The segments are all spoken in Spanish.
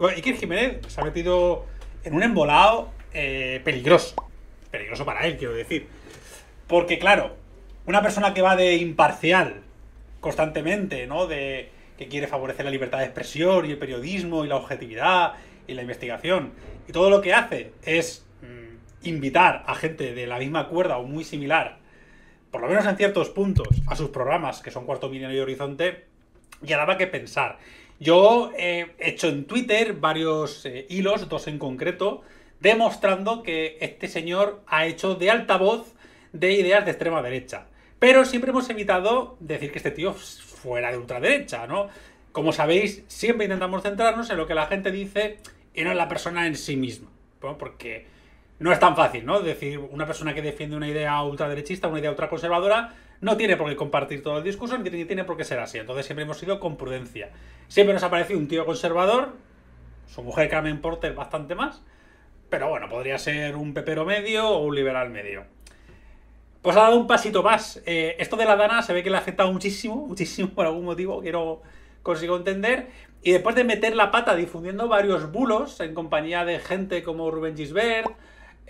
Bueno, Iker Jiménez se ha metido en un embolado eh, peligroso. Peligroso para él, quiero decir. Porque, claro, una persona que va de imparcial constantemente, ¿no? De que quiere favorecer la libertad de expresión y el periodismo y la objetividad y la investigación. Y todo lo que hace es mm, invitar a gente de la misma cuerda o muy similar, por lo menos en ciertos puntos, a sus programas, que son Cuarto Milenio y Horizonte, y daba que pensar. Yo he hecho en Twitter varios eh, hilos, dos en concreto, demostrando que este señor ha hecho de altavoz de ideas de extrema derecha. Pero siempre hemos evitado decir que este tío fuera de ultraderecha, ¿no? Como sabéis, siempre intentamos centrarnos en lo que la gente dice y no en la persona en sí misma. ¿no? Porque no es tan fácil, ¿no? Es decir, una persona que defiende una idea ultraderechista, una idea ultraconservadora, no tiene por qué compartir todo el discurso, ni tiene por qué ser así. Entonces siempre hemos ido con prudencia. Siempre nos ha parecido un tío conservador, su mujer Carmen Porter bastante más, pero bueno, podría ser un pepero medio o un liberal medio. Pues ha dado un pasito más. Eh, esto de la Dana se ve que le ha afectado muchísimo, muchísimo por algún motivo quiero no consigo entender. Y después de meter la pata difundiendo varios bulos en compañía de gente como Rubén Gisbert,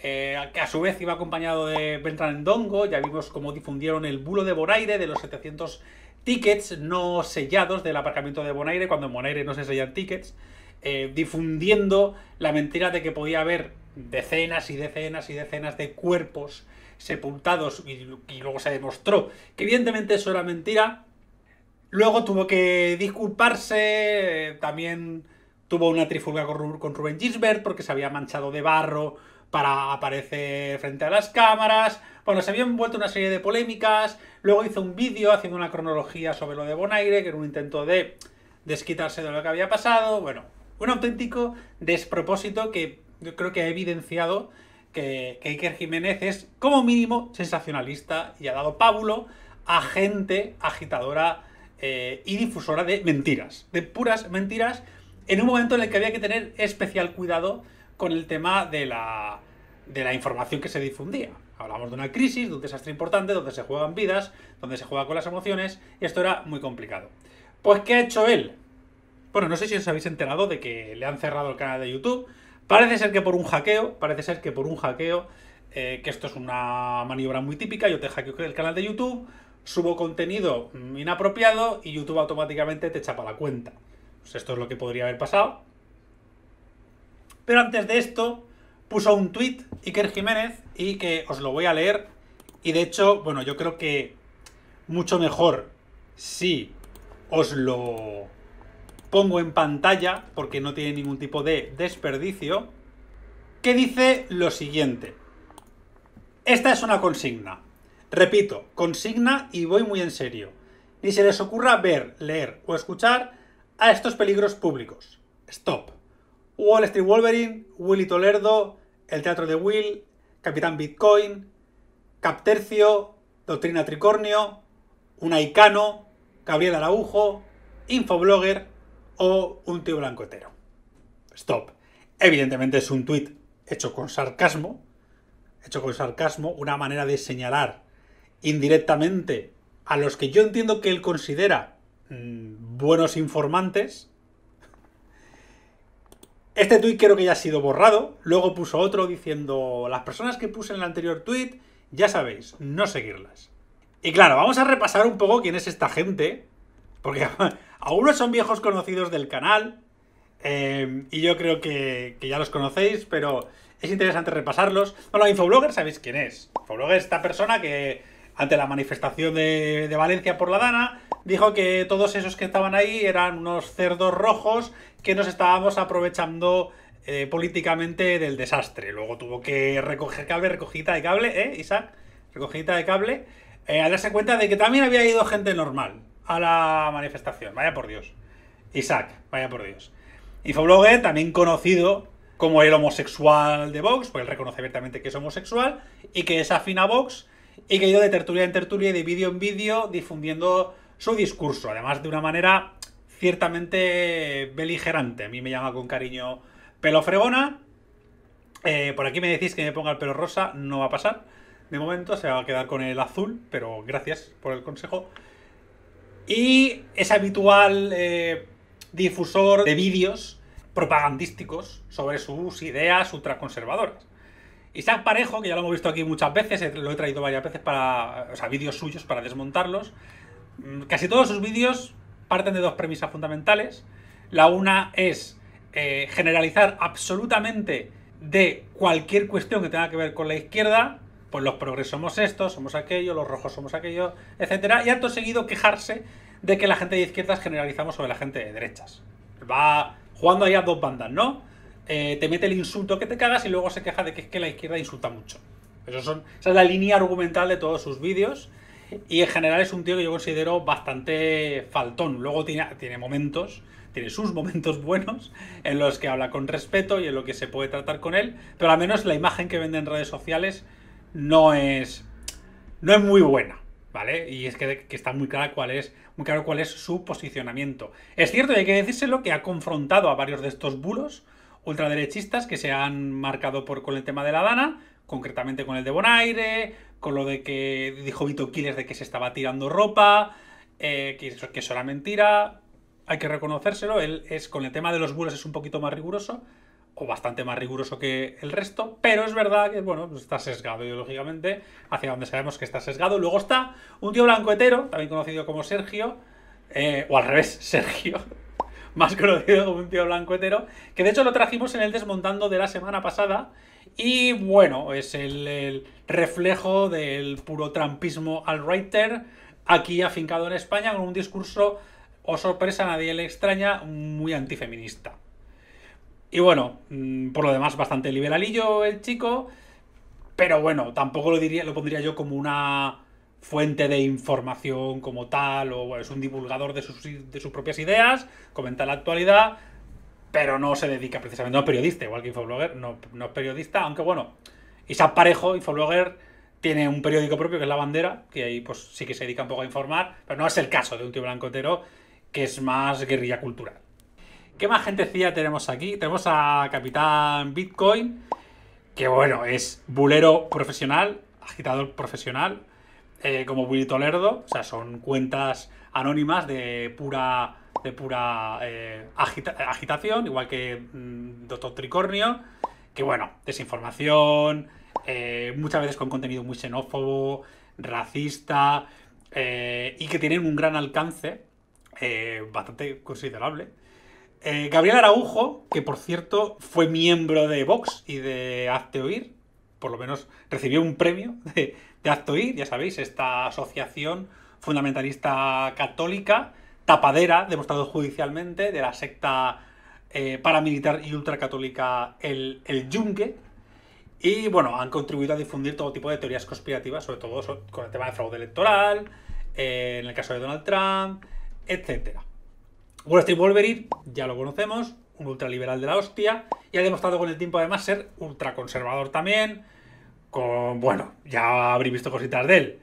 eh, que a su vez iba acompañado de en Dongo, ya vimos cómo difundieron el bulo de Bonaire de los 700 tickets no sellados del aparcamiento de Bonaire, cuando en Bonaire no se sellan tickets, eh, difundiendo la mentira de que podía haber decenas y decenas y decenas de cuerpos sepultados y, luego se demostró que evidentemente eso era mentira. Luego tuvo que disculparse, eh, también tuvo una trifulga con, Rubén Gisbert porque se había manchado de barro para aparecer frente a las cámaras. Bueno, se habían vuelto una serie de polémicas. Luego hizo un vídeo haciendo una cronología sobre lo de Bonaire, que era un intento de desquitarse de lo que había pasado. Bueno, un auténtico despropósito que yo creo que ha evidenciado que, Iker Jiménez es, como mínimo, sensacionalista y ha dado pábulo a gente agitadora eh, y difusora de mentiras, de puras mentiras, en un momento en el que había que tener especial cuidado con el tema de la, información que se difundía. Hablamos de una crisis, de un desastre importante, donde se juegan vidas, donde se juega con las emociones, y esto era muy complicado. Pues, ¿qué ha hecho él? Bueno, no sé si os habéis enterado de que le han cerrado el canal de YouTube. Parece ser que por un hackeo, parece ser que por un hackeo, eh, que esto es una maniobra muy típica, yo te hackeo el canal de YouTube, subo contenido mm, inapropiado y YouTube automáticamente te chapa la cuenta. Pues esto es lo que podría haber pasado. Pero antes de esto, puso un tuit Iker Jiménez y que os lo voy a leer. Y de hecho, bueno, yo creo que mucho mejor si os lo pongo en pantalla, porque no tiene ningún tipo de desperdicio, que dice lo siguiente. Esta es una consigna. Repito, consigna y voy muy en serio. Ni se les ocurra ver, leer o escuchar a estos peligros públicos. Stop. Wall Street Wolverine, Willy Tolerdo, El Teatro de Will, Capitán Bitcoin, Captercio, Doctrina Tricornio, aicano, Gabriel Araujo, Infoblogger o Un tío blancotero. Stop. Evidentemente es un tuit hecho con sarcasmo, hecho con sarcasmo, una manera de señalar indirectamente a los que yo entiendo que él considera mm, buenos informantes, este tuit creo que ya ha sido borrado. Luego puso otro diciendo, las personas que puse en el anterior tuit, ya sabéis, no seguirlas. Y claro, vamos a repasar un poco quién es esta gente, porque algunos son viejos conocidos del canal, eh, y yo creo que, que, ya los conocéis, pero es interesante repasarlos. Bueno, Infoblogger sabéis quién es. Infoblogger es esta persona que ante la manifestación de, Valencia por la Dana, dijo que todos esos que estaban ahí eran unos cerdos rojos que nos estábamos aprovechando eh, políticamente del desastre. Luego tuvo que recoger cable, recogida de cable, ¿eh, Isaac? Recogida de cable, eh, darse cuenta de que también había ido gente normal a la manifestación. Vaya por Dios. Isaac, vaya por Dios. Infoblogger, también conocido como el homosexual de Vox, pues él reconoce abiertamente que es homosexual y que es afín a Vox y que ha ido de tertulia en tertulia y de vídeo en vídeo difundiendo su discurso, además de una manera ciertamente beligerante. A mí me llama con cariño pelo eh, por aquí me decís que me ponga el pelo rosa, no va a pasar. De momento se va a quedar con el azul, pero gracias por el consejo. Y es habitual eh, difusor de vídeos propagandísticos sobre sus ideas ultraconservadoras. Isaac Parejo, que ya lo hemos visto aquí muchas veces, eh, lo he traído varias veces para, o sea, vídeos suyos para desmontarlos. Mm, casi todos sus vídeos parten de dos premisas fundamentales. La una es eh, generalizar absolutamente de cualquier cuestión que tenga que ver con la izquierda, pues los progresos somos estos, somos aquello, los rojos somos aquello, etcétera, y acto seguido quejarse de que la gente de izquierdas generalizamos sobre la gente de derechas. Va jugando ahí a dos bandas, ¿no? Eh, te mete el insulto que te cagas y luego se queja de que es que la izquierda insulta mucho. son, esa es la línea argumental de todos sus vídeos. Y en general es un tío que yo considero bastante faltón. Luego tiene, momentos, tiene sus momentos buenos en los que habla con respeto y en lo que se puede tratar con él. Pero al menos la imagen que vende en redes sociales no es, no es muy buena. ¿Vale? Y es que, está muy, clara cuál es, muy claro cuál es su posicionamiento. Es cierto, y hay que decírselo, que ha confrontado a varios de estos bulos ultraderechistas que se han marcado por, con el tema de la Dana, concretamente con el de Bonaire, con lo de que dijo Vito Quiles de que se estaba tirando ropa, eh, que, eso, que, era mentira. Hay que reconocérselo. Él es con el tema de los bulos es un poquito más riguroso, o bastante más riguroso que el resto, pero es verdad que, bueno, pues está sesgado ideológicamente, hacia donde sabemos que está sesgado. Luego está un tío blanco hetero, también conocido como Sergio, eh, o al revés, Sergio más conocido como un tío blanco hetero, que de hecho lo trajimos en el desmontando de la semana pasada. Y bueno, es el, reflejo del puro trampismo al writer, aquí afincado en España, con un discurso, o oh sorpresa, a nadie le extraña, muy antifeminista. Y bueno, mm, por lo demás, bastante liberalillo el chico, pero bueno, tampoco lo, diría, lo pondría yo como una fuente de información como tal, o es un divulgador de sus, propias ideas, comenta la actualidad, pero no se dedica precisamente, a es periodista, igual que Infoblogger, no, no es periodista, aunque bueno, Isaac Parejo, Infoblogger, tiene un periódico propio que es La Bandera, que ahí pues sí que se dedica un poco a informar, pero no es el caso de un tío blancotero que es más guerrilla cultural. ¿Qué más gentecilla tenemos aquí? Tenemos a Capitán Bitcoin, que bueno, es bulero profesional, agitador profesional, eh, como Willy Tolerdo, o sea, son cuentas anónimas de pura de pura eh, agitación, igual que mm, Dr. Tricornio, que bueno, desinformación, eh, muchas veces con contenido muy xenófobo, racista, y que tienen un gran alcance bastante considerable. Gabriel Araujo, que por cierto fue miembro de Vox y de Hazte Oír, por lo menos recibió un premio de, de y ya sabéis, esta asociación fundamentalista católica, tapadera, demostrado judicialmente, de la secta eh, paramilitar y ultracatólica el, el Yunque. Y bueno, han contribuido a difundir todo tipo de teorías conspirativas, sobre todo con el tema de fraude electoral, eh, en el caso de Donald Trump, etc. Wall Street Wolverine, ya lo conocemos, un ultraliberal de la hostia, y ha demostrado con el tiempo además ser ultraconservador también, bueno, ya habréis visto cositas de él.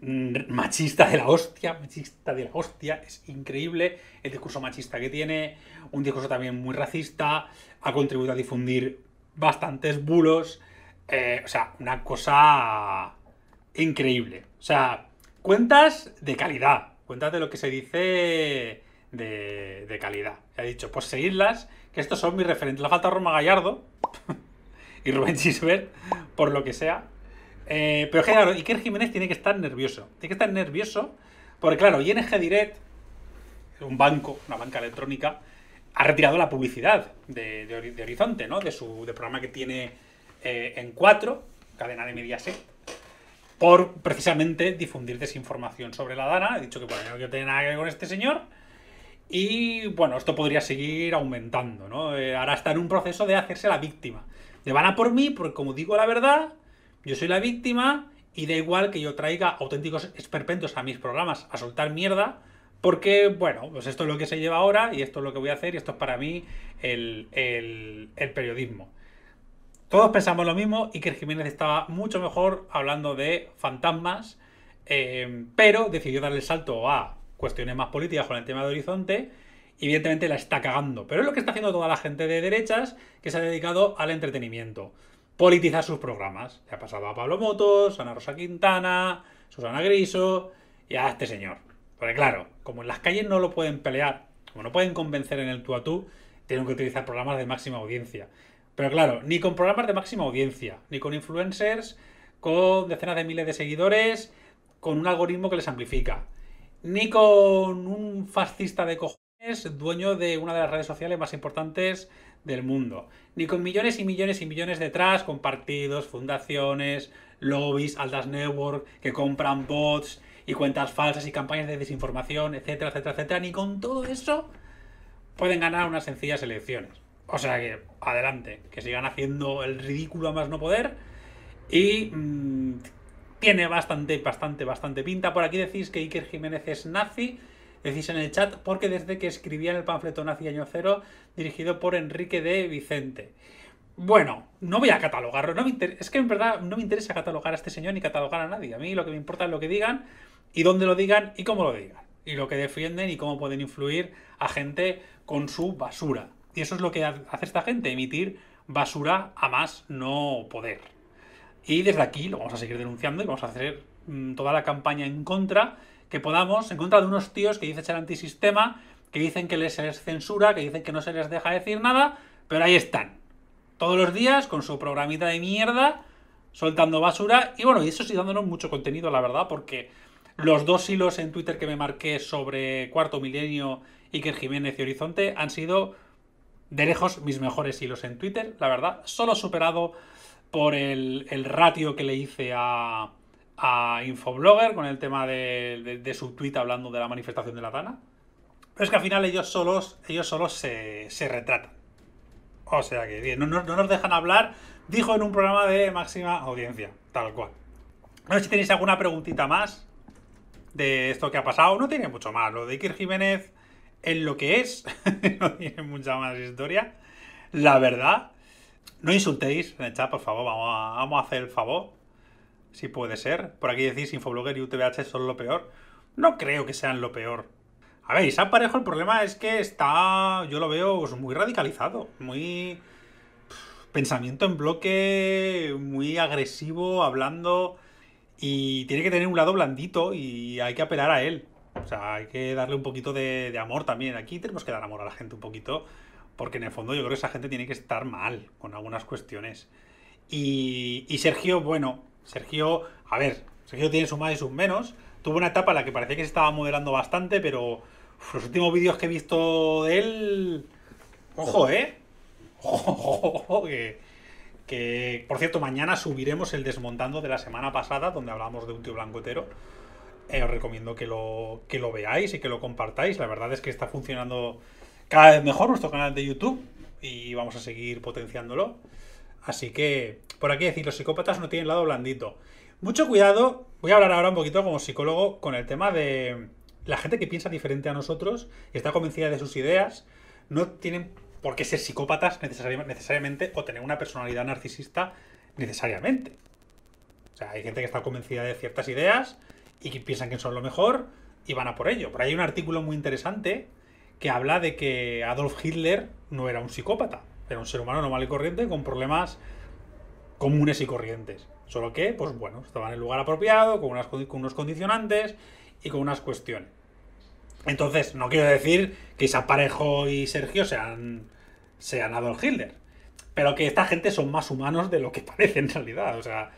Mm, machista de la hostia, machista de la hostia, es increíble el discurso machista que tiene, un discurso también muy racista, ha contribuido a difundir bastantes bulos, eh, o sea, una cosa increíble. O sea, cuentas de calidad, cuentas de lo que se dice de, de calidad. He dicho, pues seguidlas, que estos son mis referentes. La falta Roma Gallardo. y Rubén Gisbert, por lo que sea. Eh, pero claro, Iker Jiménez tiene que estar nervioso. Tiene que estar nervioso porque, claro, ING Direct, un banco, una banca electrónica, ha retirado la publicidad de, Horizonte, ¿no? De su programa que tiene eh, en 4, cadena de Mediaset, por precisamente difundir desinformación sobre la Dana. Ha dicho que, no tiene nada que ver con este señor. Y bueno, esto podría seguir aumentando, ¿no? Eh, ahora está en un proceso de hacerse la víctima. Le van a por mí porque como digo la verdad, yo soy la víctima y da igual que yo traiga auténticos esperpentos a mis programas a soltar mierda, porque, bueno, pues esto es lo que se lleva ahora y esto es lo que voy a hacer y esto es para mí el, periodismo. Todos pensamos lo mismo y que Jiménez estaba mucho mejor hablando de fantasmas, eh, pero decidió darle el salto a cuestiones más políticas con el tema de Horizonte evidentemente la está cagando. Pero es lo que está haciendo toda la gente de derechas que se ha dedicado al entretenimiento. Politizar sus programas. Le ha pasado a Pablo Motos, a Ana Rosa Quintana, Susana Griso y a este señor. Porque claro, como en las calles no lo pueden pelear, como no pueden convencer en el tú a tú, tienen que utilizar programas de máxima audiencia. Pero claro, ni con programas de máxima audiencia, ni con influencers con decenas de miles de seguidores, con un algoritmo que les amplifica, ni con un fascista de cojones es dueño de una de las redes sociales más importantes del mundo. Ni con millones y millones y millones detrás, con partidos, fundaciones, lobbies, altas network, que compran bots y cuentas falsas y campañas de desinformación, etcétera, etcétera, etcétera. Ni con todo eso pueden ganar unas sencillas elecciones. O sea que, adelante, que sigan haciendo el ridículo a más no poder. Y mm, tiene bastante, bastante, bastante pinta. Por aquí decís que Iker Jiménez es nazi. Decís en el chat, porque desde que escribían el panfleto Nazi Año Cero, dirigido por Enrique de Vicente. Bueno, no voy a catalogarlo, no es que en verdad no me interesa catalogar a este señor ni catalogar a nadie. A mí lo que me importa es lo que digan y dónde lo digan y cómo lo digan. Y lo que defienden y cómo pueden influir a gente con su basura. Y eso es lo que hace esta gente, emitir basura a más no poder. Y desde aquí lo vamos a seguir denunciando y vamos a hacer mm, toda la campaña en contra que podamos, en contra de unos tíos que dicen ser antisistema, que dicen que les es censura, que dicen que no se les deja decir nada, pero ahí están. Todos los días con su programita de mierda, soltando basura. Y bueno, y eso sí dándonos mucho contenido, la verdad, porque los dos hilos en Twitter que me marqué sobre Cuarto Milenio, y que Jiménez y Horizonte han sido de lejos mis mejores hilos en Twitter, la verdad. Solo superado por el ratio que le hice a, a Infoblogger con el tema de, su tweet hablando de la manifestación de la Tana. Pero es que al final ellos solos, ellos solos se, retratan. O sea que no, nos dejan hablar, dijo en un programa de máxima audiencia, tal cual. No sé si tenéis alguna preguntita más de esto que ha pasado. No tiene mucho más. Lo de Iker Jiménez en lo que es, no tiene mucha más historia. La verdad, no insultéis en el chat, por favor, vamos vamos a hacer el favor si puede ser. Por aquí decís Infoblogger y UTBH son lo peor. No creo que sean lo peor. A ver, Isaac Parejo el problema es que está, yo lo veo pues, muy radicalizado, muy pensamiento en bloque, muy agresivo, hablando y tiene que tener un lado blandito y hay que apelar a él. O sea, hay que darle un poquito de, amor también. Aquí tenemos que dar amor a la gente un poquito porque en el fondo yo creo que esa gente tiene que estar mal con algunas cuestiones. Y, y Sergio, bueno, Sergio, a ver, Sergio tiene sus más y sus menos. Tuvo una etapa en la que parecía que se estaba moderando bastante, pero los últimos vídeos que he visto de él. Ojo, ¿eh? Ojo, ojo, que, Por cierto, mañana subiremos el desmontando de la semana pasada, donde hablábamos de un tío blancotero. Eh, os recomiendo que lo, que lo veáis y que lo compartáis. La verdad es que está funcionando cada vez mejor nuestro canal de YouTube y vamos a seguir potenciándolo. Así que, por aquí decir, los psicópatas no tienen lado blandito. Mucho cuidado, voy a hablar ahora un poquito como psicólogo con el tema de la gente que piensa diferente a nosotros, está convencida de sus ideas, no tienen por qué ser psicópatas necesariamente o tener una personalidad narcisista necesariamente. O sea, hay gente que está convencida de ciertas ideas y que piensan que son lo mejor y van a por ello. Por ahí hay un artículo muy interesante que habla de que Adolf Hitler no era un psicópata. Era un ser humano normal y corriente con problemas comunes y corrientes. Solo que, pues mm. bueno, estaban en el lugar apropiado, con, unos condicionantes y con unas cuestiones. Entonces, no quiero decir que Isaparejo y Sergio sean, sean Adolf Hitler, pero que esta gente son más humanos de lo que parece en realidad. O sea,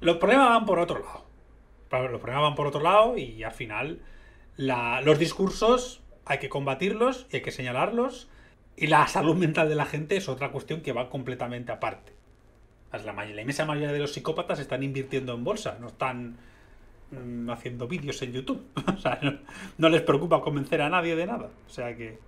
los problemas van por otro lado. Los problemas van por otro lado y al final los discursos hay que combatirlos y hay que señalarlos y la salud mental de la gente es otra cuestión que va completamente aparte. La, inmensa mayoría de los psicópatas están invirtiendo en bolsa, no están mm, haciendo vídeos en YouTube. o sea, no les preocupa convencer a nadie de nada. O sea que...